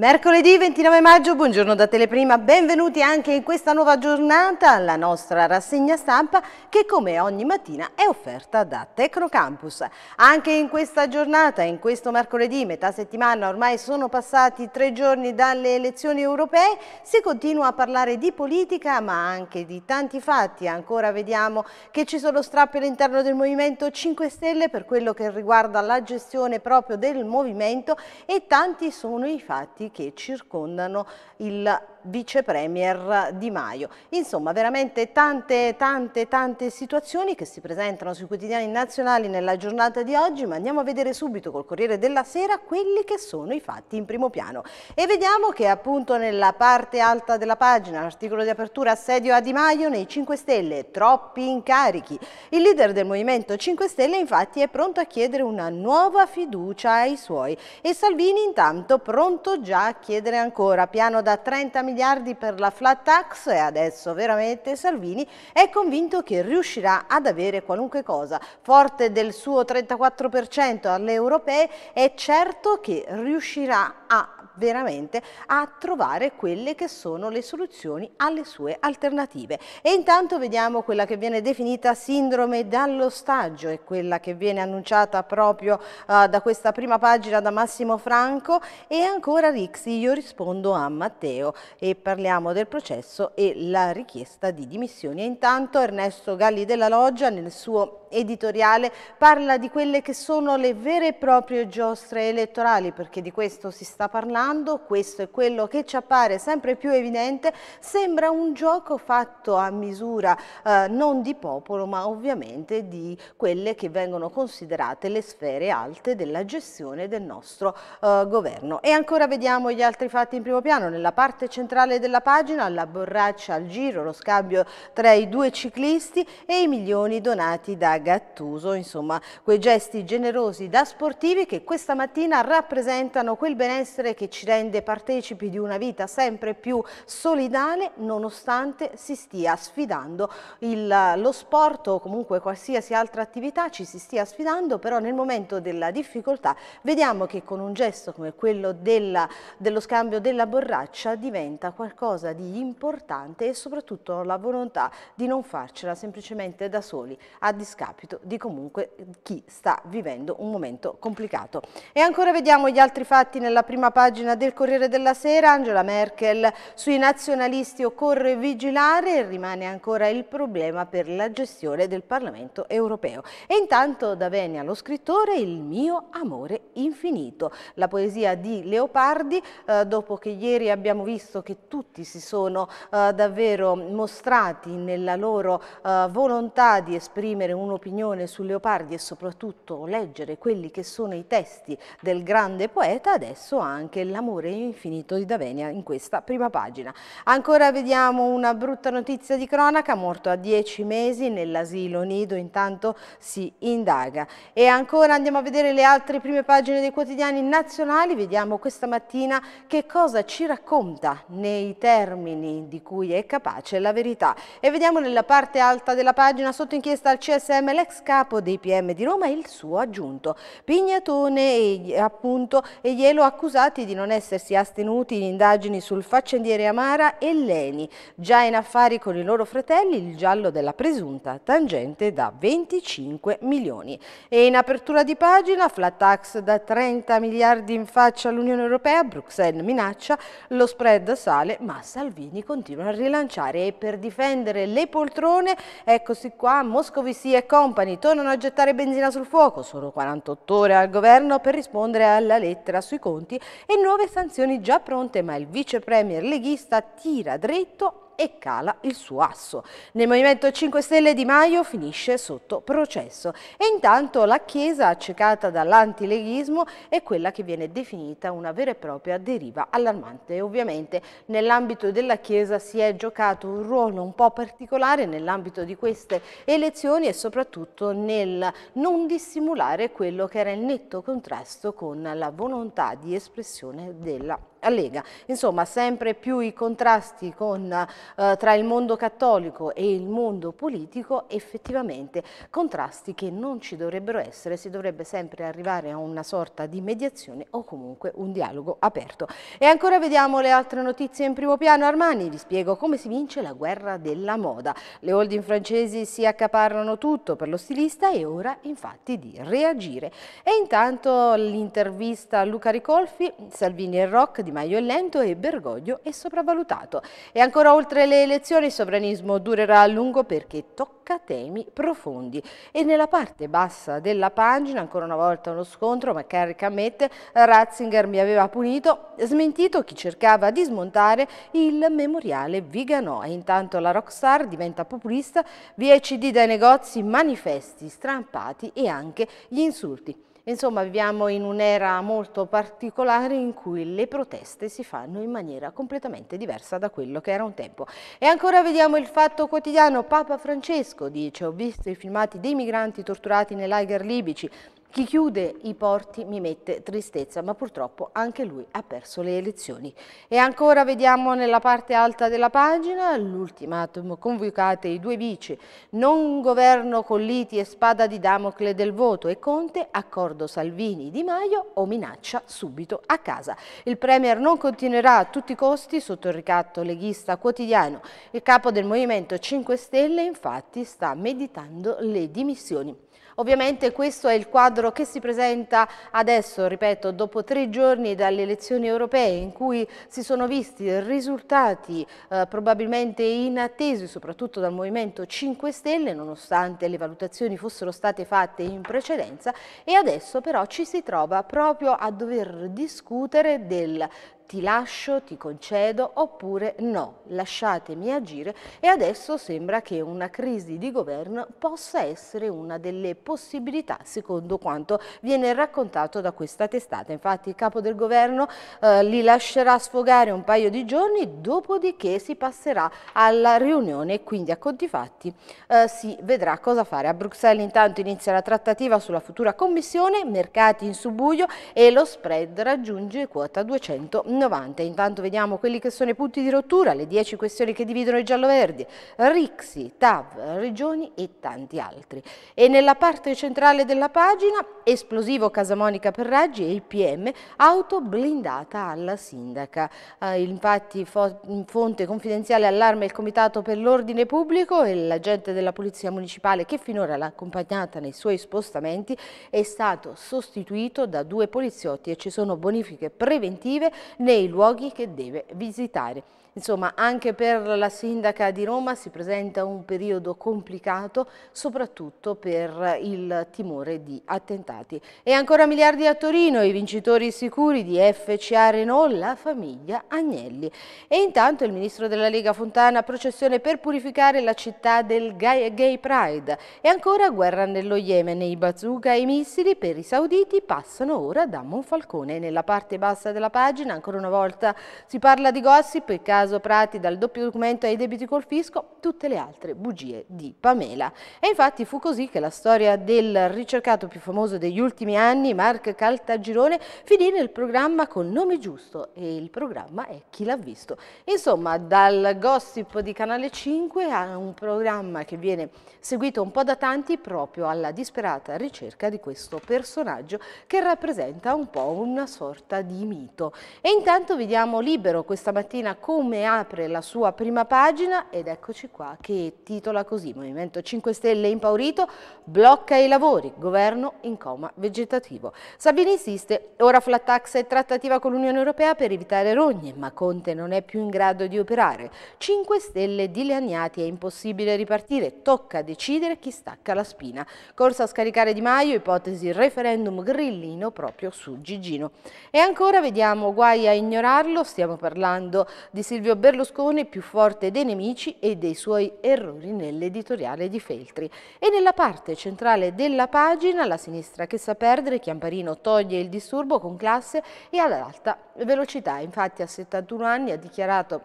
Mercoledì 29 maggio, buongiorno da Teleprima, benvenuti anche in questa nuova giornata alla nostra rassegna stampa che come ogni mattina è offerta da Tecnocampus. Anche in questa giornata, in questo mercoledì, metà settimana, ormai sono passati tre giorni dalle elezioni europee, si continua a parlare di politica ma anche di tanti fatti. Ancora vediamo che ci sono strappi all'interno del Movimento 5 Stelle per quello che riguarda la gestione proprio del Movimento e tanti sono i fatti che circondano il vicepremier Di Maio. Insomma, veramente tante, tante, tante situazioni che si presentano sui quotidiani nazionali nella giornata di oggi, ma andiamo a vedere subito col Corriere della Sera quelli che sono i fatti in primo piano. E vediamo che appunto nella parte alta della pagina, l'articolo di apertura assedio a Di Maio nei 5 Stelle, troppi incarichi. Il leader del Movimento 5 Stelle infatti è pronto a chiedere una nuova fiducia ai suoi e Salvini intanto pronto già a chiedere ancora piano da 30 milioni miliardi per la flat tax e adesso veramente Salvini è convinto che riuscirà ad avere qualunque cosa. Forte del suo 34% alle europee è certo che riuscirà a veramente a trovare quelle che sono le soluzioni alle sue alternative. E intanto vediamo quella che viene definita sindrome dall'ostaggio e quella che viene annunciata proprio uh, da questa prima pagina da Massimo Franco e ancora Rixi, io rispondo a Matteo e parliamo del processo e la richiesta di dimissioni. E intanto Ernesto Galli della Loggia nel suo editoriale parla di quelle che sono le vere e proprie giostre elettorali perché di questo si sta parlando quando questo è quello che ci appare sempre più evidente, sembra un gioco fatto a misura eh, non di popolo ma ovviamente di quelle che vengono considerate le sfere alte della gestione del nostro eh, governo. E ancora vediamo gli altri fatti in primo piano, nella parte centrale della pagina la borraccia al giro, lo scambio tra i due ciclisti e i milioni donati da Gattuso, insomma quei gesti generosi da sportivi che questa mattina rappresentano quel benessere che ci rende partecipi di una vita sempre più solidale nonostante si stia sfidando il, lo sport o comunque qualsiasi altra attività ci si stia sfidando però nel momento della difficoltà vediamo che con un gesto come quello della, dello scambio della borraccia diventa qualcosa di importante e soprattutto la volontà di non farcela semplicemente da soli a discapito di comunque chi sta vivendo un momento complicato. E ancora vediamo gli altri fatti nella prima pagina pagina del Corriere della Sera, Angela Merkel, sui nazionalisti occorre vigilare e rimane ancora il problema per la gestione del Parlamento europeo. E intanto da Venia lo scrittore Il mio amore infinito, la poesia di Leopardi, eh, dopo che ieri abbiamo visto che tutti si sono eh, davvero mostrati nella loro eh, volontà di esprimere un'opinione su Leopardi e soprattutto leggere quelli che sono i testi del grande poeta, adesso anche dell'amore infinito di Davenia in questa prima pagina. Ancora vediamo una brutta notizia di cronaca, morto a 10 mesi nell'asilo nido, intanto si indaga. E ancora andiamo a vedere le altre prime pagine dei quotidiani nazionali, vediamo questa mattina che cosa ci racconta nei termini di cui è capace la verità. E vediamo nella parte alta della pagina sotto inchiesta al CSM l'ex capo dei PM di Roma e il suo aggiunto. Pignatone e, appunto, e Ielo accusati di non non essersi astenuti in indagini sul faccendiere Amara e Leni, già in affari con i loro fratelli il giallo della presunta tangente da 25 milioni. E in apertura di pagina, flat tax da 30 miliardi in faccia all'Unione Europea, Bruxelles minaccia, lo spread sale ma Salvini continua a rilanciare e per difendere le poltrone, eccoci qua, Moscovici e Company tornano a gettare benzina sul fuoco, sono 48 ore al governo per rispondere alla lettera sui conti e non prove sanzioni già pronte, ma il vice premier leghista tira dritto e cala il suo asso. Nel Movimento 5 Stelle Di Maio finisce sotto processo e intanto la Chiesa accecata dall'antileghismo è quella che viene definita una vera e propria deriva allarmante. Ovviamente nell'ambito della Chiesa si è giocato un ruolo un po' particolare nell'ambito di queste elezioni e soprattutto nel non dissimulare quello che era il netto contrasto con la volontà di espressione della Lega. Insomma, sempre più i contrasti con, eh, tra il mondo cattolico e il mondo politico, effettivamente contrasti che non ci dovrebbero essere, si dovrebbe sempre arrivare a una sorta di mediazione o comunque un dialogo aperto. E ancora vediamo le altre notizie in primo piano. Armani, vi spiego come si vince la guerra della moda. Le holding francesi si accaparrano tutto per lo stilista e ora infatti di reagire. E intanto l'intervista a Luca Ricolfi, Salvini e Rock di di Maio è lento e Bergoglio è sopravvalutato. E ancora oltre le elezioni il sovranismo durerà a lungo perché tocca temi profondi. E nella parte bassa della pagina, ancora una volta uno scontro, McCarrick ammette, Ratzinger mi aveva punito, smentito chi cercava di smontare il memoriale Viganò. E intanto la rockstar diventa populista, via CD dai negozi, manifesti strampati e anche gli insulti. Insomma, viviamo in un'era molto particolare in cui le proteste si fanno in maniera completamente diversa da quello che era un tempo. E ancora vediamo il fatto quotidiano. Papa Francesco dice, ho visto i filmati dei migranti torturati nei lager libici, chi chiude i porti mi mette tristezza, ma purtroppo anche lui ha perso le elezioni. E ancora vediamo nella parte alta della pagina l'ultimatum, convocate i due vice, non governo con liti e spada di Damocle del voto e Conte, accordo Salvini-Di Maio o minaccia subito a casa. Il Premier non continuerà a tutti i costi sotto il ricatto leghista quotidiano. Il capo del Movimento 5 Stelle infatti sta meditando le dimissioni. Ovviamente questo è il quadro che si presenta adesso, ripeto, dopo tre giorni dalle elezioni europee in cui si sono visti risultati eh, probabilmente inattesi soprattutto dal Movimento 5 Stelle nonostante le valutazioni fossero state fatte in precedenza e adesso però ci si trova proprio a dover discutere del ti lascio, ti concedo oppure no, lasciatemi agire e adesso sembra che una crisi di governo possa essere una delle possibilità secondo quanto viene raccontato da questa testata. Infatti il capo del governo eh, li lascerà sfogare un paio di giorni, dopodiché si passerà alla riunione e quindi a conti fatti eh, si vedrà cosa fare. A Bruxelles intanto inizia la trattativa sulla futura commissione, mercati in subbuio e lo spread raggiunge quota 290. 90. Intanto vediamo quelli che sono i punti di rottura, le 10 questioni che dividono i giallo-verdi, Rixi, TAV, Regioni e tanti altri. E nella parte centrale della pagina, esplosivo Casamonica per Raggi e il PM, auto blindata alla sindaca. Eh, infatti fonte confidenziale allarma il Comitato per l'Ordine Pubblico e l'agente della Polizia Municipale che finora l'ha accompagnata nei suoi spostamenti è stato sostituito da due poliziotti e ci sono bonifiche preventive nei nei luoghi che deve visitare. Insomma, anche per la sindaca di Roma si presenta un periodo complicato, soprattutto per il timore di attentati. E ancora miliardi a Torino, i vincitori sicuri di FCA Renault, la famiglia Agnelli. E intanto il ministro della Lega Fontana, processione per purificare la città del Gay, gay Pride. E ancora guerra nello Yemen, i bazooka e i missili per i sauditi passano ora da Monfalcone. Nella parte bassa della pagina, ancora una volta, si parla di gossip, il caso caso Prati dal doppio documento ai debiti col fisco, tutte le altre bugie di Pamela. E infatti fu così che la storia del ricercato più famoso degli ultimi anni, Mark Caltagirone, finì nel programma con nome giusto e il programma è Chi l'ha visto. Insomma, dal gossip di Canale 5 a un programma che viene seguito un po' da tanti proprio alla disperata ricerca di questo personaggio che rappresenta un po' una sorta di mito. E intanto vediamo libero questa mattina come Fiume apre la sua prima pagina ed eccoci qua che titola così Movimento 5 Stelle impaurito, blocca i lavori, governo in coma vegetativo. Salvini insiste, ora flat tax e trattativa con l'Unione Europea per evitare rogne, ma Conte non è più in grado di operare. 5 Stelle dilaniati, è impossibile ripartire, tocca decidere chi stacca la spina. Corsa a scaricare Di Maio, ipotesi referendum grillino proprio su Gigino. E ancora vediamo guai a ignorarlo, stiamo parlando di Silvio Silvio Berlusconi più forte dei nemici e dei suoi errori nell'editoriale di Feltri. E nella parte centrale della pagina, la sinistra che sa perdere, Chiamparino toglie il disturbo con classe e ad alta velocità. Infatti a 71 anni ha dichiarato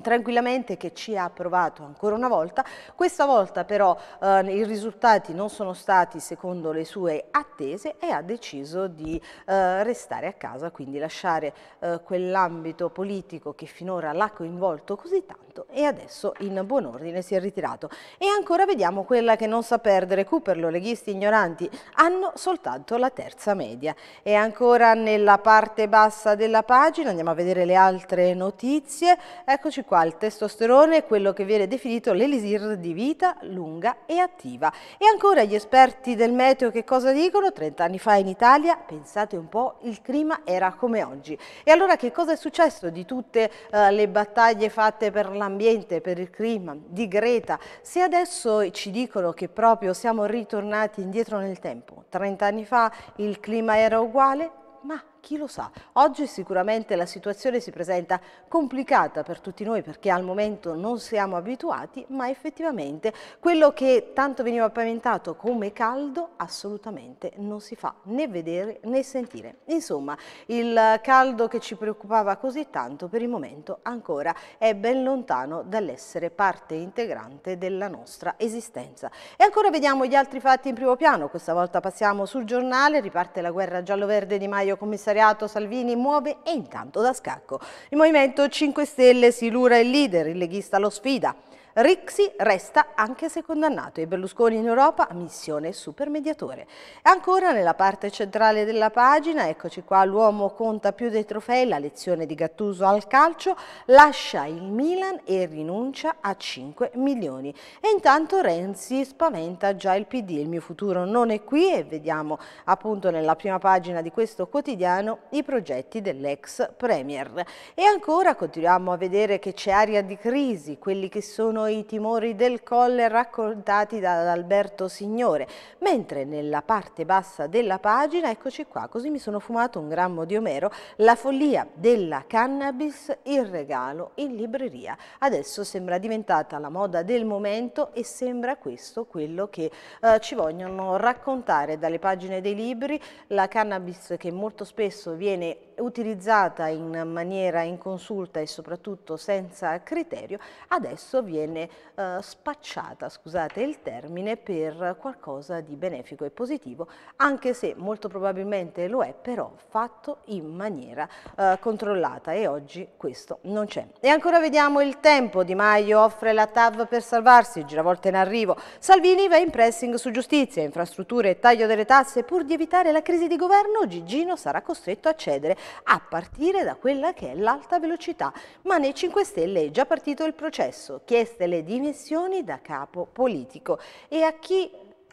tranquillamente che ci ha provato ancora una volta, questa volta però eh, i risultati non sono stati secondo le sue attese e ha deciso di eh, restare a casa, quindi lasciare eh, quell'ambito politico che finora l'ha coinvolto così tanto e adesso in buon ordine si è ritirato. E ancora vediamo quella che non sa perdere Cooperlo, leghisti ignoranti, hanno soltanto la terza media. E ancora nella parte bassa della pagina andiamo a vedere le altre notizie, eccoci eccoci qua, il testosterone è quello che viene definito l'elisir di vita lunga e attiva. E ancora gli esperti del meteo che cosa dicono? 30 anni fa in Italia, pensate un po', il clima era come oggi. E allora che cosa è successo di tutte eh, le battaglie fatte per l'ambiente, per il clima, di Greta? Se adesso ci dicono che proprio siamo ritornati indietro nel tempo, 30 anni fa il clima era uguale, ma chi lo sa. Oggi sicuramente la situazione si presenta complicata per tutti noi perché al momento non siamo abituati, ma effettivamente quello che tanto veniva paventato come caldo assolutamente non si fa né vedere né sentire. Insomma, il caldo che ci preoccupava così tanto per il momento ancora è ben lontano dall'essere parte integrante della nostra esistenza. E ancora vediamo gli altri fatti in primo piano, questa volta passiamo sul giornale, riparte la guerra giallo-verde di Maio commissario commissariato Salvini muove e intanto da scacco. Il Movimento 5 Stelle si lura il leader, il leghista lo sfida. Rixi resta anche se condannato e Berlusconi in Europa missione super mediatore. E Ancora nella parte centrale della pagina, eccoci qua, l'uomo conta più dei trofei, la lezione di Gattuso al calcio, lascia il Milan e rinuncia a 5 milioni. E intanto Renzi spaventa già il PD, il mio futuro non è qui e vediamo appunto nella prima pagina di questo quotidiano i progetti dell'ex Premier. E ancora continuiamo a vedere che c'è aria di crisi, quelli che sono sono i timori del colle raccontati da Alberto Signore, mentre nella parte bassa della pagina, eccoci qua, così mi sono fumato un grammo di Omero, la follia della cannabis, il regalo in libreria. Adesso sembra diventata la moda del momento e sembra questo quello che eh, ci vogliono raccontare dalle pagine dei libri, la cannabis che molto spesso viene utilizzata in maniera inconsulta e soprattutto senza criterio, adesso viene eh, spacciata, scusate il termine, per qualcosa di benefico e positivo, anche se molto probabilmente lo è, però fatto in maniera eh, controllata e oggi questo non c'è. E ancora vediamo il tempo, Di Maio offre la TAV per salvarsi, giravolta in arrivo, Salvini va in pressing su giustizia, infrastrutture e taglio delle tasse pur di evitare la crisi di governo, Gigino sarà costretto a cedere a partire da quella che è l'alta velocità, ma nei 5 Stelle è già partito il processo, chieste le dimissioni da capo politico e a chi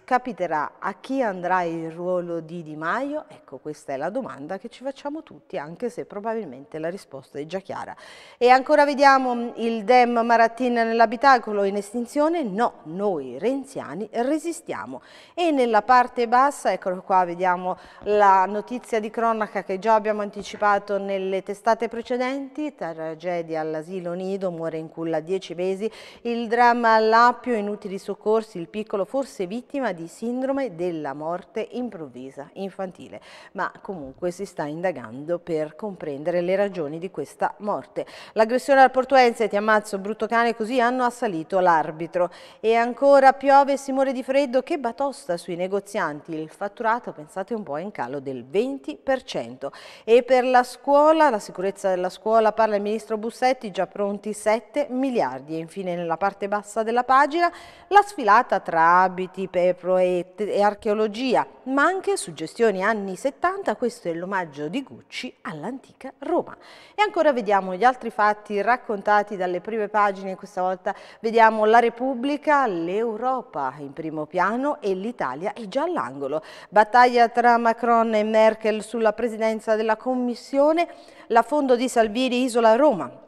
capiterà a chi andrà il ruolo di Di Maio? Ecco, questa è la domanda che ci facciamo tutti, anche se probabilmente la risposta è già chiara. E ancora vediamo mm, il Dem Maratin nell'abitacolo in estinzione? No, noi renziani resistiamo. E nella parte bassa, eccolo qua, vediamo la notizia di cronaca che già abbiamo anticipato nelle testate precedenti, tragedia all'asilo nido, muore in culla 10 mesi, il dramma all'appio, inutili soccorsi, il piccolo forse vittima di di sindrome della morte improvvisa infantile, ma comunque si sta indagando per comprendere le ragioni di questa morte. L'aggressione al portuense, ti ammazzo brutto cane, così hanno assalito l'arbitro. E ancora piove e si muore di freddo, che batosta sui negozianti, il fatturato pensate un po' è in calo del 20%. E per la scuola, la sicurezza della scuola, parla il ministro Bussetti, già pronti 7 miliardi. E infine nella parte bassa della pagina la sfilata tra abiti, per teatro e, e archeologia, ma anche suggestioni anni 70, questo è l'omaggio di Gucci all'antica Roma. E ancora vediamo gli altri fatti raccontati dalle prime pagine, questa volta vediamo la Repubblica, l'Europa in primo piano e l'Italia è già all'angolo. Battaglia tra Macron e Merkel sulla presidenza della Commissione, la fondo di Salvini Isola Roma,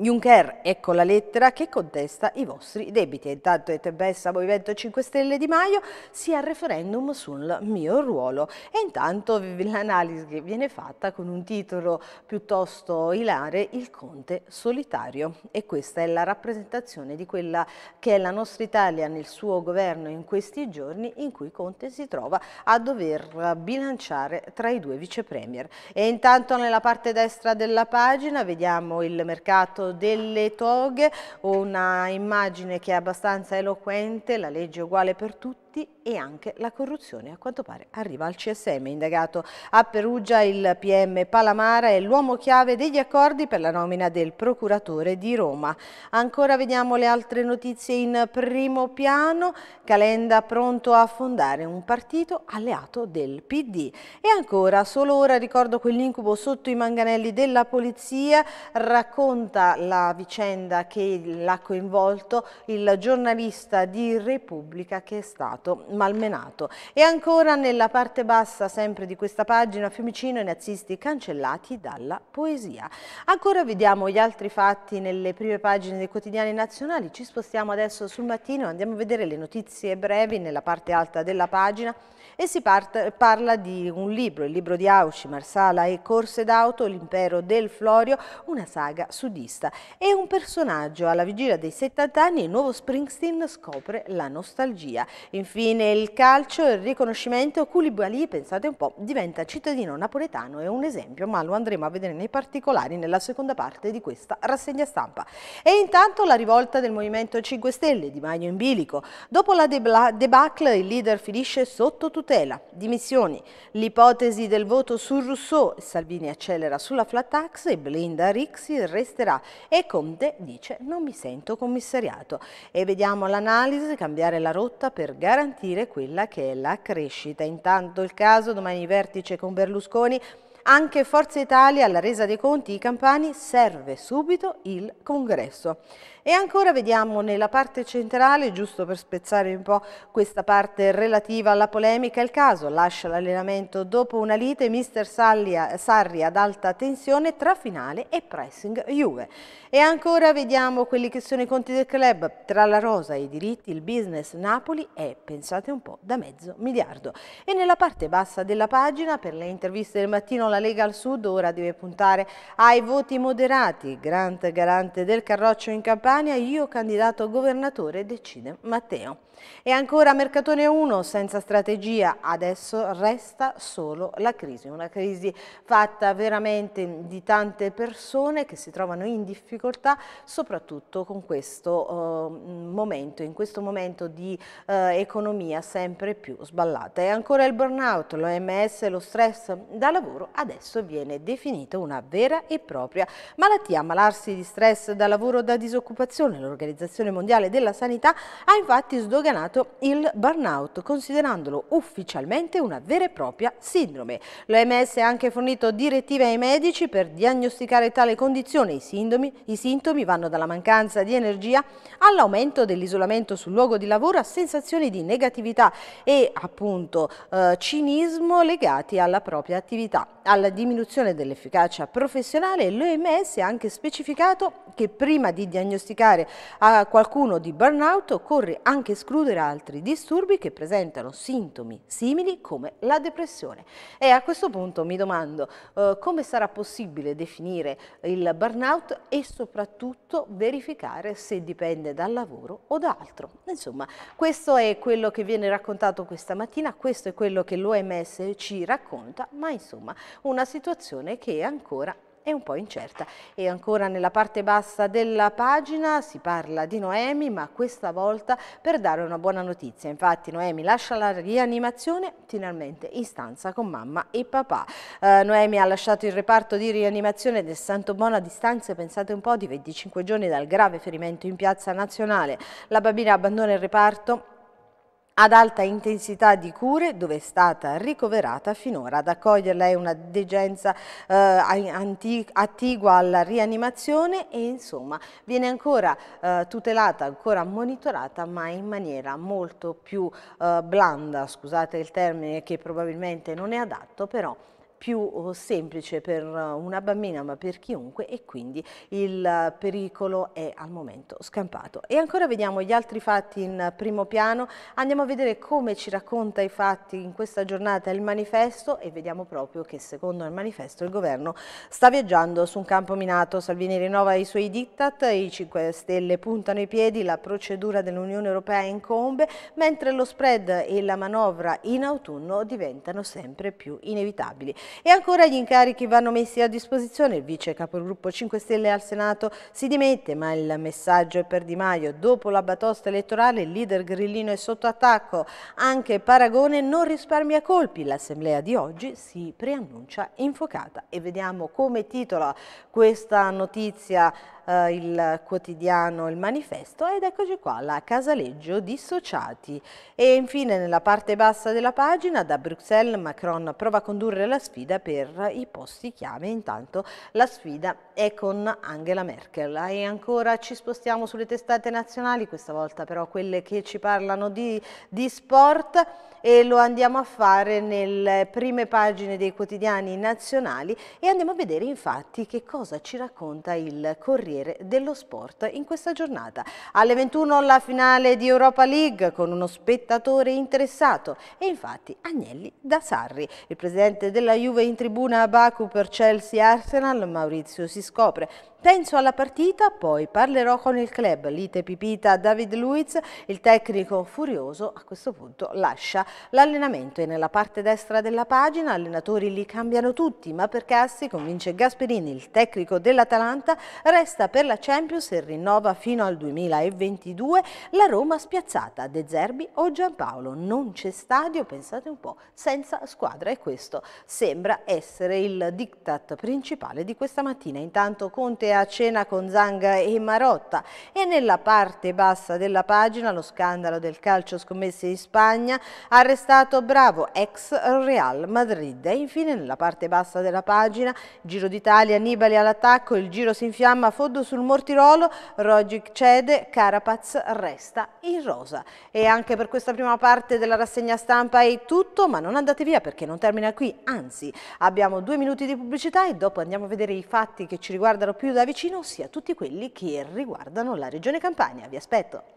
Juncker, ecco la lettera che contesta i vostri debiti. Intanto è tempesta Movimento 5 Stelle Di Maio sia il referendum sul mio ruolo. E intanto l'analisi che viene fatta con un titolo piuttosto ilare, Il Conte solitario. E questa è la rappresentazione di quella che è la nostra Italia nel suo governo in questi giorni in cui Conte si trova a dover bilanciare tra i due vicepremier. E intanto nella parte destra della pagina vediamo il mercato delle toghe, una immagine che è abbastanza eloquente, la legge è uguale per tutti, partiti e anche la corruzione a quanto pare arriva al CSM. Indagato a Perugia il PM Palamara è l'uomo chiave degli accordi per la nomina del procuratore di Roma. Ancora vediamo le altre notizie in primo piano. Calenda pronto a fondare un partito alleato del PD. E ancora, solo ora ricordo quell'incubo sotto i manganelli della polizia, racconta la vicenda che l'ha coinvolto il giornalista di Repubblica che è stato stato malmenato. E ancora nella parte bassa sempre di questa pagina Fiumicino e nazisti cancellati dalla poesia. Ancora vediamo gli altri fatti nelle prime pagine dei quotidiani nazionali. Ci spostiamo adesso sul mattino, e andiamo a vedere le notizie brevi nella parte alta della pagina e si part, parla di un libro, il libro di Auschimar, Marsala e Corse d'auto, l'impero del Florio, una saga sudista. E un personaggio alla vigilia dei 70 anni, il nuovo Springsteen scopre la nostalgia. Infine il calcio, il riconoscimento, Koulibaly, pensate un po', diventa cittadino napoletano, è un esempio, ma lo andremo a vedere nei particolari nella seconda parte di questa rassegna stampa. E intanto la rivolta del Movimento 5 Stelle di Magno in bilico. Dopo la debacle il leader finisce sotto tutto tutela, dimissioni, l'ipotesi del voto su Rousseau, Salvini accelera sulla flat tax e blinda Rixi resterà e Conte dice non mi sento commissariato. E vediamo l'analisi, cambiare la rotta per garantire quella che è la crescita. Intanto il caso, domani vertice con Berlusconi, anche Forza Italia alla resa dei conti i campani serve subito il congresso. E ancora vediamo nella parte centrale, giusto per spezzare un po' questa parte relativa alla polemica, il caso lascia l'allenamento dopo una lite mister Sarri ad alta tensione tra finale e pressing Juve. E ancora vediamo quelli che sono i conti del club, tra la rosa e i diritti, il business Napoli è, pensate un po', da mezzo miliardo. E nella parte bassa della pagina, per le interviste del mattino, la Lega al Sud ora deve puntare ai voti moderati. Grant garante del Carroccio in campagna Padania, io candidato governatore, decide Matteo. E ancora Mercatone 1 senza strategia, adesso resta solo la crisi, una crisi fatta veramente di tante persone che si trovano in difficoltà soprattutto con questo eh, momento, in questo momento di eh, economia sempre più sballata. E ancora il burnout, l'OMS, lo stress da lavoro adesso viene definito una vera e propria malattia. Ammalarsi di stress da lavoro, da disoccupazione preoccupazione l'Organizzazione Mondiale della Sanità ha infatti sdoganato il burnout, considerandolo ufficialmente una vera e propria sindrome. L'OMS ha anche fornito direttive ai medici per diagnosticare tale condizione. I sintomi, i sintomi vanno dalla mancanza di energia all'aumento dell'isolamento sul luogo di lavoro a sensazioni di negatività e appunto eh, cinismo legati alla propria attività. Alla diminuzione dell'efficacia professionale l'OMS ha anche specificato che prima di diagnosticare diagnosticare a qualcuno di burnout occorre anche escludere altri disturbi che presentano sintomi simili come la depressione. E a questo punto mi domando eh, come sarà possibile definire il burnout e soprattutto verificare se dipende dal lavoro o da altro. Insomma, questo è quello che viene raccontato questa mattina, questo è quello che l'OMS ci racconta, ma insomma una situazione che è ancora è un po' incerta. E ancora nella parte bassa della pagina si parla di Noemi, ma questa volta per dare una buona notizia. Infatti Noemi lascia la rianimazione finalmente in stanza con mamma e papà. Eh, Noemi ha lasciato il reparto di rianimazione del Santo Bono a distanza, pensate un po', di 25 giorni dal grave ferimento in piazza nazionale. La bambina abbandona il reparto ad alta intensità di cure dove è stata ricoverata finora. Ad accoglierla è una degenza eh, attigua alla rianimazione e insomma viene ancora eh, tutelata, ancora monitorata ma in maniera molto più eh, blanda, scusate il termine che probabilmente non è adatto, però più oh, semplice per eh, una bambina ma per chiunque e quindi il pericolo è al momento scampato. E ancora vediamo gli altri fatti in primo piano, andiamo a vedere come ci racconta i fatti in questa giornata il manifesto e vediamo proprio che secondo il manifesto il governo sta viaggiando su un campo minato, Salvini rinnova i suoi diktat, i 5 Stelle puntano i piedi, la procedura dell'Unione Europea incombe, mentre lo spread e la manovra in autunno diventano sempre più inevitabili. E ancora gli incarichi vanno messi a disposizione. Il vice capogruppo 5 Stelle al Senato si dimette, ma il messaggio è per Di Maio. Dopo la batosta elettorale il leader grillino è sotto attacco. Anche Paragone non risparmia colpi. L'assemblea di oggi si preannuncia infocata. E vediamo come titola questa notizia eh, il quotidiano Il Manifesto ed eccoci qua la Casaleggio Dissociati. E infine nella parte bassa della pagina da Bruxelles Macron prova a condurre la sfida per i posti chiave, intanto la sfida è con Angela Merkel e ancora ci spostiamo sulle testate nazionali, questa volta però quelle che ci parlano di, di sport e lo andiamo a fare nelle prime pagine dei quotidiani nazionali e andiamo a vedere infatti che cosa ci racconta il Corriere avere dello sport in questa giornata. Alle 21 la finale di Europa League con uno spettatore interessato e infatti Agnelli da Sarri. Il presidente della Juve in tribuna a Baku per Chelsea Arsenal, Maurizio si scopre Penso alla partita, poi parlerò con il club. Lite pipita David Luiz, il tecnico furioso, a questo punto lascia l'allenamento e nella parte destra della pagina allenatori li cambiano tutti, ma per Cassi, convince Gasperini, il tecnico dell'Atalanta, resta per la Champions e rinnova fino al 2022 la Roma spiazzata, De Zerbi o Giampaolo. Non c'è stadio, pensate un po', senza squadra e questo sembra essere il diktat principale di questa mattina. Intanto Conte ospite a cena con Zanga e Marotta e nella parte bassa della pagina lo scandalo del calcio scommesse in Spagna, arrestato Bravo, ex Real Madrid e infine nella parte bassa della pagina Giro d'Italia, Nibali all'attacco, il giro si infiamma, Foddo sul Mortirolo, Rogic cede, Carapaz resta in rosa. E anche per questa prima parte della rassegna stampa è tutto, ma non andate via perché non termina qui, anzi abbiamo due minuti di pubblicità e dopo andiamo a vedere i fatti che ci riguardano più da da vicino sia tutti quelli che riguardano la Regione Campania. Vi aspetto!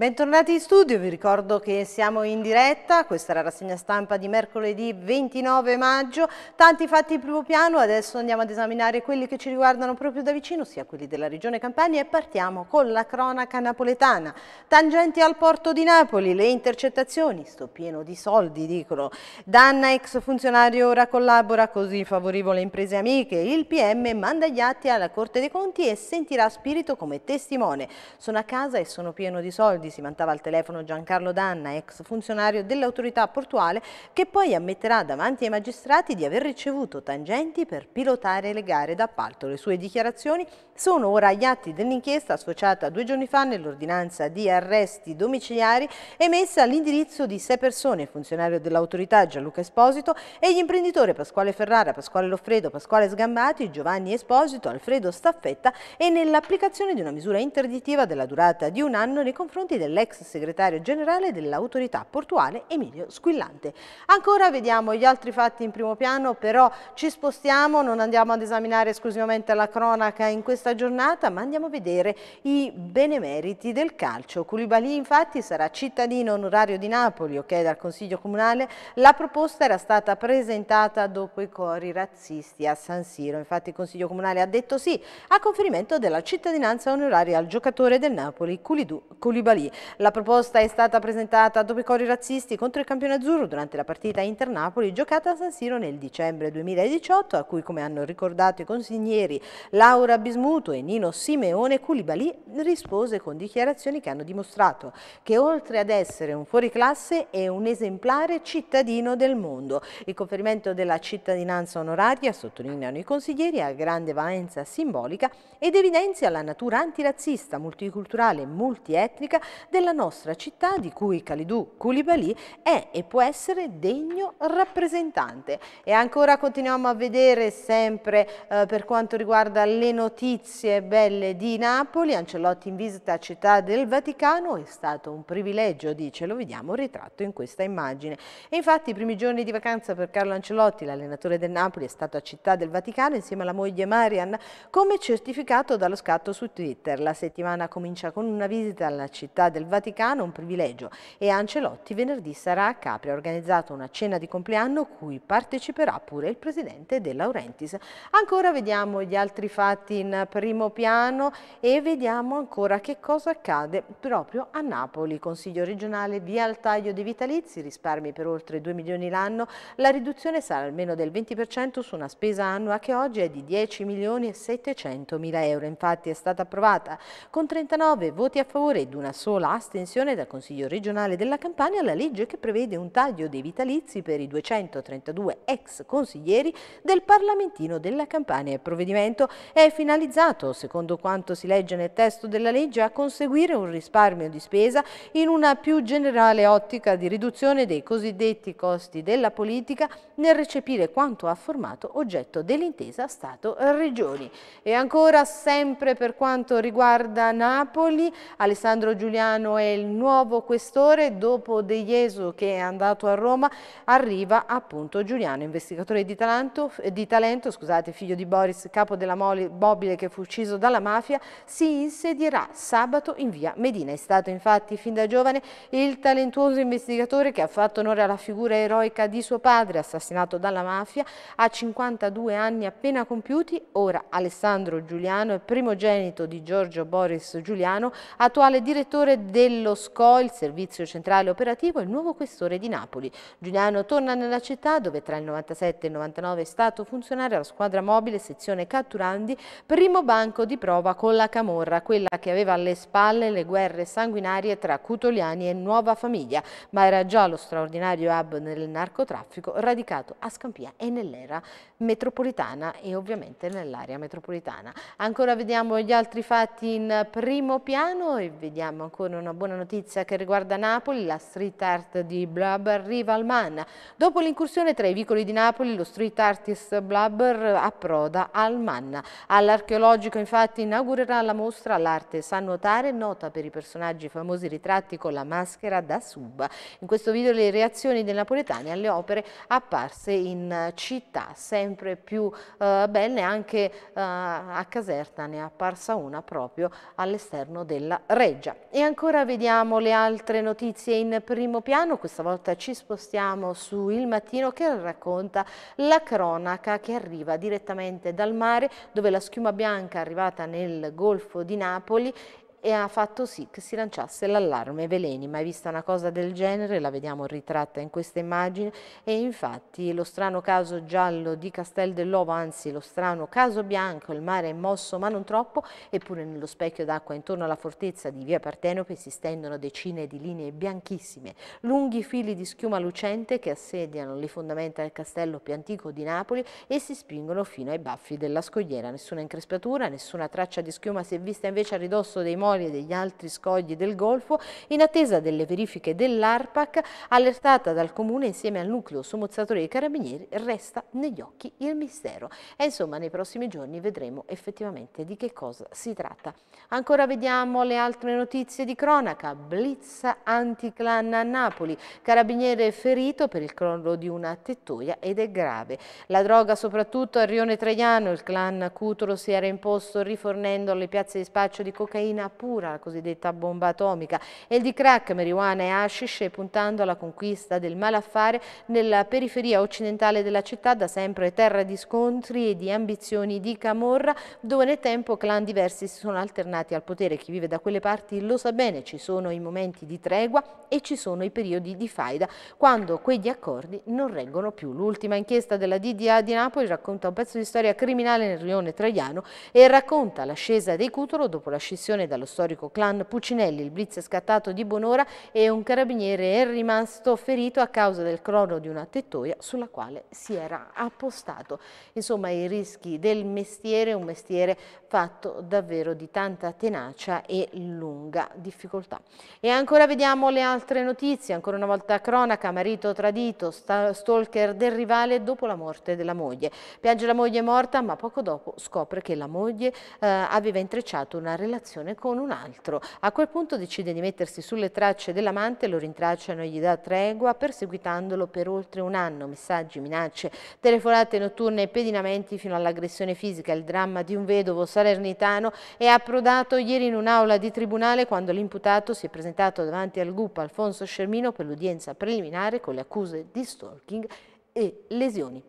Bentornati in studio, vi ricordo che siamo in diretta, questa è la rassegna stampa di mercoledì 29 maggio, tanti fatti in primo piano, adesso andiamo ad esaminare quelli che ci riguardano proprio da vicino, sia quelli della regione Campania e partiamo con la cronaca napoletana. Tangenti al porto di Napoli, le intercettazioni, sto pieno di soldi dicono, Danna ex funzionario ora collabora così favorivo le imprese amiche, il PM manda gli atti alla Corte dei Conti e sentirà Spirito come testimone, sono a casa e sono pieno di soldi, Oggi si mantava al telefono Giancarlo Danna, ex funzionario dell'autorità portuale, che poi ammetterà davanti ai magistrati di aver ricevuto tangenti per pilotare le gare d'appalto. Le sue dichiarazioni sono ora agli atti dell'inchiesta associata due giorni fa nell'ordinanza di arresti domiciliari emessa all'indirizzo di sei persone, il funzionario dell'autorità Gianluca Esposito e gli imprenditori Pasquale Ferrara, Pasquale Loffredo, Pasquale Sgambati, Giovanni Esposito, Alfredo Staffetta e nell'applicazione di una misura interdittiva della durata di un anno nei confronti dell'ex segretario generale dell'autorità portuale Emilio Squillante. Ancora vediamo gli altri fatti in primo piano, però ci spostiamo, non andiamo ad esaminare esclusivamente la cronaca in questa giornata, ma andiamo a vedere i benemeriti del calcio. Culibali infatti sarà cittadino onorario di Napoli, ok, dal Consiglio Comunale. La proposta era stata presentata dopo i cori razzisti a San Siro. Infatti il Consiglio Comunale ha detto sì a conferimento della cittadinanza onoraria al giocatore del Napoli, Culibali. Lì. La proposta è stata presentata dopo i cori razzisti contro il campione azzurro durante la partita Inter-Napoli giocata a San Siro nel dicembre 2018, a cui, come hanno ricordato i consiglieri Laura Bismuto e Nino Simeone, Culibali rispose con dichiarazioni che hanno dimostrato che oltre ad essere un fuoriclasse è un esemplare cittadino del mondo. Il conferimento della cittadinanza onoraria, sottolineano i consiglieri, ha grande valenza simbolica ed evidenzia la natura antirazzista, multiculturale e multietnica della nostra città di cui Khalidou Koulibaly è e può essere degno rappresentante. E ancora continuiamo a vedere sempre eh, per quanto riguarda le notizie belle di Napoli, Ancelotti in visita a Città del Vaticano, è stato un privilegio, dice, lo vediamo ritratto in questa immagine. E infatti i primi giorni di vacanza per Carlo Ancelotti, l'allenatore del Napoli, è stato a Città del Vaticano insieme alla moglie Marian, come certificato dallo scatto su Twitter. La settimana comincia con una visita alla città Città del Vaticano un privilegio e Ancelotti venerdì sarà a Capri. Ha organizzato una cena di compleanno cui parteciperà pure il presidente De Laurentiis. Ancora vediamo gli altri fatti in primo piano e vediamo ancora che cosa accade proprio a Napoli. Consiglio regionale via il taglio dei vitalizi, risparmi per oltre 2 milioni l'anno. La riduzione sarà almeno del 20% su una spesa annua che oggi è di 10 milioni e 700 mila euro. Infatti è stata approvata con 39 voti a favore ed una sola sola astensione dal Consiglio regionale della Campania alla legge che prevede un taglio dei vitalizi per i 232 ex consiglieri del Parlamentino della Campania. Il provvedimento è finalizzato, secondo quanto si legge nel testo della legge, a conseguire un risparmio di spesa in una più generale ottica di riduzione dei cosiddetti costi della politica nel recepire quanto ha formato oggetto dell'intesa Stato-Regioni. E ancora sempre per quanto riguarda Napoli, Alessandro Giuliano Giuliano è il nuovo questore, dopo De Jesu che è andato a Roma arriva appunto Giuliano, investigatore di talento, di talento scusate, figlio di Boris, capo della mobile che fu ucciso dalla mafia, si insedierà sabato in via Medina. È stato infatti fin da giovane il talentuoso investigatore che ha fatto onore alla figura eroica di suo padre, assassinato dalla mafia, a 52 anni appena compiuti, ora Alessandro Giuliano è primogenito di Giorgio Boris Giuliano, attuale direttore direttore dello SCO, il servizio centrale operativo, e il nuovo questore di Napoli. Giuliano torna nella città dove tra il 97 e il 99 è stato funzionario alla squadra mobile sezione Catturandi, primo banco di prova con la Camorra, quella che aveva alle spalle le guerre sanguinarie tra Cutoliani e Nuova Famiglia, ma era già lo straordinario hub nel narcotraffico radicato a Scampia e nell'era metropolitana e ovviamente nell'area metropolitana. Ancora vediamo gli altri fatti in primo piano e vediamo ancora una buona notizia che riguarda Napoli, la street art di Blubber Rivalman. Dopo l'incursione tra i vicoli di Napoli, lo street artist Blubber approda al Manna. All'archeologico infatti inaugurerà la mostra L'arte sa nuotare, nota per i personaggi famosi ritratti con la maschera da sub. In questo video le reazioni dei napoletani alle opere apparse in città, sempre sempre più eh, belle, anche eh, a Caserta ne è apparsa una proprio all'esterno della Reggia. E ancora vediamo le altre notizie in primo piano, questa volta ci spostiamo su Il Mattino che racconta la cronaca che arriva direttamente dal mare dove la schiuma bianca è arrivata nel Golfo di Napoli e ha fatto sì che si lanciasse l'allarme veleni. Mai vista una cosa del genere? La vediamo ritratta in questa immagine e infatti lo strano caso giallo di Castel dell'Ovo, anzi lo strano caso bianco, il mare è mosso ma non troppo, eppure nello specchio d'acqua intorno alla fortezza di via Partenope si stendono decine di linee bianchissime, lunghi fili di schiuma lucente che assediano le fondamenta del castello più antico di Napoli e si spingono fino ai baffi della scogliera. Nessuna increspatura, nessuna traccia di schiuma si è vista invece a ridosso dei modi Somalia e degli altri scogli del Golfo, in attesa delle verifiche dell'ARPAC, allertata dal Comune insieme al nucleo sommozzatore dei carabinieri, resta negli occhi il mistero. E insomma nei prossimi giorni vedremo effettivamente di che cosa si tratta. Ancora vediamo le altre notizie di cronaca. Blitz anticlan a Napoli. Carabiniere ferito per il crollo di una tettoia ed è grave. La droga soprattutto a Rione Traiano. Il clan Cutolo si era imposto rifornendo alle piazze di spaccio di cocaina pura, la cosiddetta bomba atomica, e il di crack, marijuana e hashish, puntando alla conquista del malaffare nella periferia occidentale della città, da sempre terra di scontri e di ambizioni di camorra, dove nel tempo clan diversi si sono alternati al potere. Chi vive da quelle parti lo sa bene, ci sono i momenti di tregua e ci sono i periodi di faida, quando quegli accordi non reggono più. L'ultima inchiesta della DDA di Napoli racconta un pezzo di storia criminale nel rione Traiano e racconta l'ascesa dei Cutolo dopo la scissione dallo storico clan Puccinelli. Il blitz è scattato di buon'ora e un carabiniere è rimasto ferito a causa del crollo di una tettoia sulla quale si era appostato. Insomma i rischi del mestiere, un mestiere fatto davvero di tanta tenacia e lunga difficoltà. E ancora vediamo le altre notizie, ancora una volta cronaca, marito tradito, stalker del rivale dopo la morte della moglie. Piange la moglie morta ma poco dopo scopre che la moglie eh, aveva intrecciato una relazione con un altro. A quel punto decide di mettersi sulle tracce dell'amante, lo rintracciano e gli dà tregua, perseguitandolo per oltre un anno. Messaggi, minacce, telefonate notturne e pedinamenti fino all'aggressione fisica. Il dramma di un vedovo salernitano è approdato ieri in un'aula di tribunale quando l'imputato si è presentato davanti al GUP Alfonso Scermino per l'udienza preliminare con le accuse di stalking e lesioni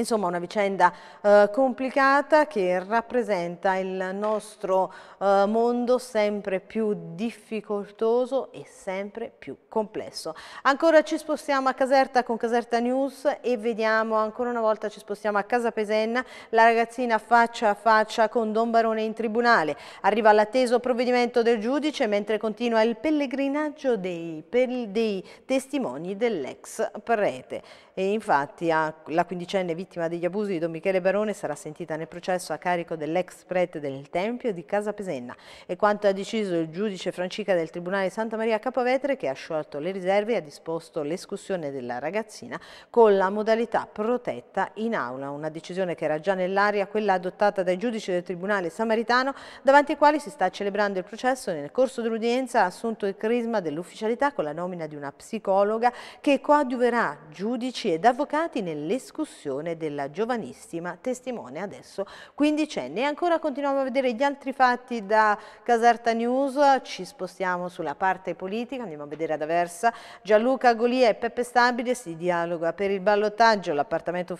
Insomma una vicenda eh, complicata che rappresenta il nostro eh, mondo sempre più difficoltoso e sempre più complesso. Ancora ci spostiamo a Caserta con Caserta News e vediamo ancora una volta ci spostiamo a Casa Pesenna, la ragazzina faccia a faccia con Don Barone in tribunale. Arriva l'atteso provvedimento del giudice mentre continua il pellegrinaggio dei, dei testimoni dell'ex prete e infatti la quindicenne vittima degli abusi di Don Michele Barone sarà sentita nel processo a carico dell'ex prete del Tempio di Casa Pesenna e quanto ha deciso il giudice Francica del Tribunale Santa Maria Capovetre che ha sciolto le riserve e ha disposto l'escussione della ragazzina con la modalità protetta in aula, una decisione che era già nell'aria quella adottata dai giudici del Tribunale Samaritano davanti ai quali si sta celebrando il processo nel corso dell'udienza ha assunto il crisma dell'ufficialità con la nomina di una psicologa che coadiuverà giudici ed avvocati nell'escussione della giovanissima testimone adesso quindicenne. E ancora continuiamo a vedere gli altri fatti da Caserta News, ci spostiamo sulla parte politica, andiamo a vedere ad Aversa. Gianluca Golia e Peppe Stabile si dialoga per il ballottaggio, l'apparentamento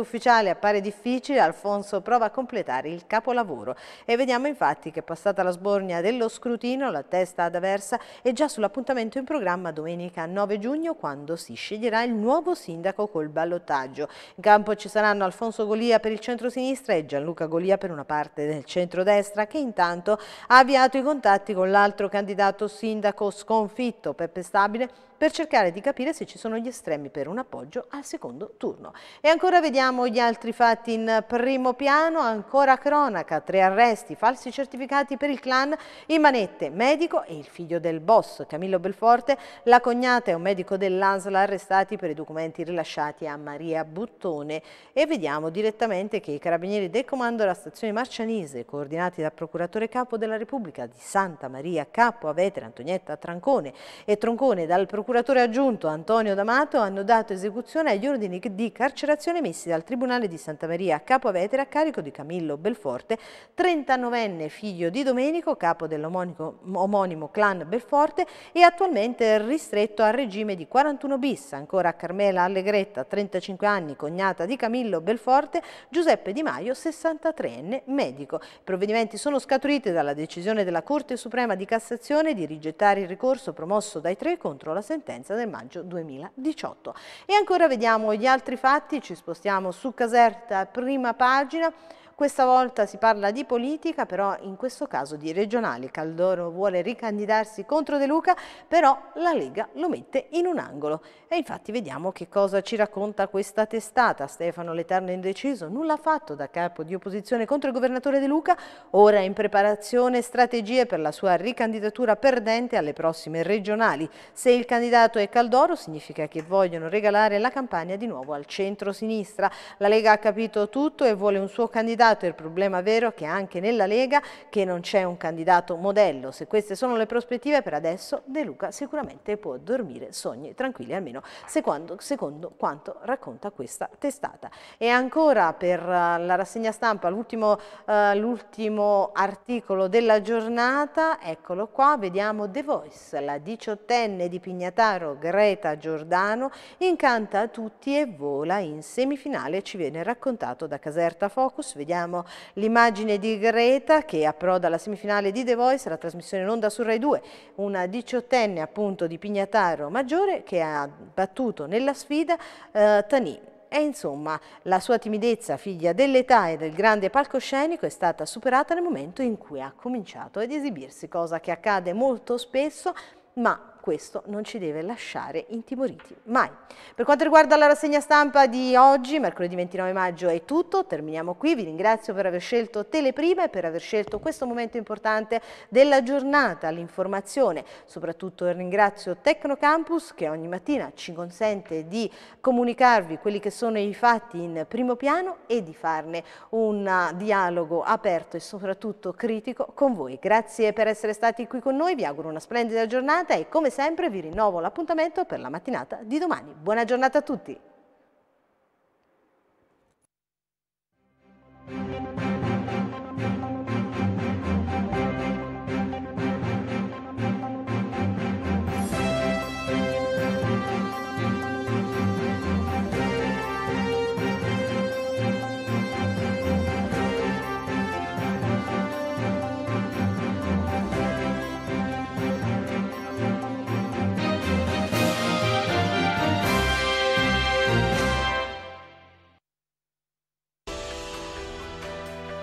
ufficiale appare difficile, Alfonso prova a completare il capolavoro. E vediamo infatti che passata la sbornia dello scrutino, la testa ad Aversa è già sull'appuntamento in programma domenica 9 giugno giugno quando si sceglierà il nuovo sindaco col ballottaggio. In campo ci saranno Alfonso Golia per il centro-sinistra e Gianluca Golia per una parte del centro-destra che intanto ha avviato i contatti con l'altro candidato sindaco sconfitto, Peppe Stabile, per cercare di capire se ci sono gli estremi per un appoggio al secondo turno. E ancora vediamo gli altri fatti in primo piano, ancora cronaca, tre arresti, falsi certificati per il clan, in manette, medico e il figlio del boss, Camillo Belforte, la cognata e un medico dell'Ansla arrestati per i documenti rilasciati a Maria Buttone. E vediamo direttamente che i carabinieri del comando della stazione Marcianise, coordinati dal procuratore capo della Repubblica di Santa Maria Capo Avetere, Antonietta Trancone e Troncone dal procuratore procuratore aggiunto Antonio D'Amato hanno dato esecuzione agli ordini di carcerazione messi dal Tribunale di Santa Maria a Capo Vetere a carico di Camillo Belforte, 39enne figlio di Domenico, capo dell'omonimo clan Belforte e attualmente ristretto al regime di 41 bis, ancora Carmela Allegretta, 35 anni, cognata di Camillo Belforte, Giuseppe Di Maio, 63enne, medico. I provvedimenti sono scaturiti dalla decisione della Corte Suprema di Cassazione di rigettare il ricorso promosso dai tre contro la sentenza sentenza del maggio 2018. E ancora vediamo gli altri fatti, ci spostiamo su Caserta, prima pagina. Questa volta si parla di politica, però in questo caso di regionali. Caldoro vuole ricandidarsi contro De Luca, però la Lega lo mette in un angolo. E infatti vediamo che cosa ci racconta questa testata. Stefano Letarno indeciso, nulla fatto da capo di opposizione contro il governatore De Luca, ora in preparazione strategie per la sua ricandidatura perdente alle prossime regionali. Se il candidato è Caldoro significa che vogliono regalare la campagna di nuovo al centro-sinistra. La Lega ha capito tutto e vuole un suo candidato candidato, il problema vero è che anche nella Lega che non c'è un candidato modello. Se queste sono le prospettive per adesso De Luca sicuramente può dormire sogni tranquilli, almeno secondo, secondo quanto racconta questa testata. E ancora per eh, la rassegna stampa, l'ultimo uh, articolo della giornata, eccolo qua, vediamo The Voice, la diciottenne di Pignataro Greta Giordano incanta a tutti e vola in semifinale, ci viene raccontato da Caserta Focus, vediamo vediamo l'immagine di Greta che approda alla semifinale di The Voice, la trasmissione in onda su Rai 2, una diciottenne appunto di Pignataro Maggiore che ha battuto nella sfida eh, Tani. E insomma, la sua timidezza, figlia dell'età e del grande palcoscenico, è stata superata nel momento in cui ha cominciato ad esibirsi, cosa che accade molto spesso, ma questo non ci deve lasciare intimoriti mai. Per quanto riguarda la rassegna stampa di oggi, mercoledì 29 maggio è tutto, terminiamo qui, vi ringrazio per aver scelto Teleprima e per aver scelto questo momento importante della giornata, l'informazione, soprattutto ringrazio Tecnocampus che ogni mattina ci consente di comunicarvi quelli che sono i fatti in primo piano e di farne un dialogo aperto e soprattutto critico con voi. Grazie per essere stati qui con noi, vi auguro una splendida giornata e come sempre vi rinnovo l'appuntamento per la mattinata di domani. Buona giornata a tutti!